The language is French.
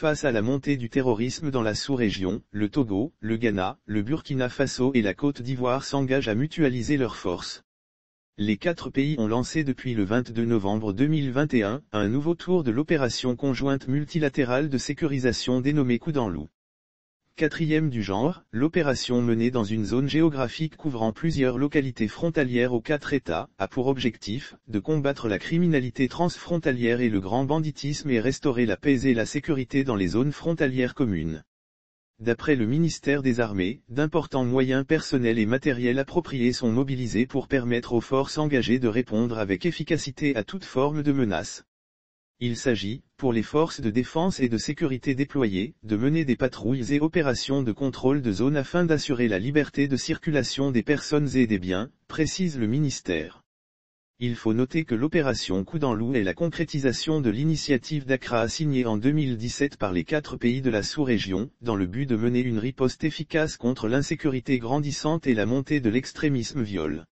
face à la montée du terrorisme dans la sous-région, le Togo, le Ghana, le Burkina Faso et la Côte d'Ivoire s'engagent à mutualiser leurs forces. Les quatre pays ont lancé depuis le 22 novembre 2021 un nouveau tour de l'opération conjointe multilatérale de sécurisation dénommée Coup dans quatrième du genre, l'opération menée dans une zone géographique couvrant plusieurs localités frontalières aux quatre États, a pour objectif de combattre la criminalité transfrontalière et le grand banditisme et restaurer la paix et la sécurité dans les zones frontalières communes. D'après le ministère des Armées, d'importants moyens personnels et matériels appropriés sont mobilisés pour permettre aux forces engagées de répondre avec efficacité à toute forme de menace. Il s'agit, pour les forces de défense et de sécurité déployées, de mener des patrouilles et opérations de contrôle de zone afin d'assurer la liberté de circulation des personnes et des biens, précise le ministère. Il faut noter que l'opération Coup dans loup est la concrétisation de l'initiative d'Accra signée en 2017 par les quatre pays de la sous-région, dans le but de mener une riposte efficace contre l'insécurité grandissante et la montée de l'extrémisme viol.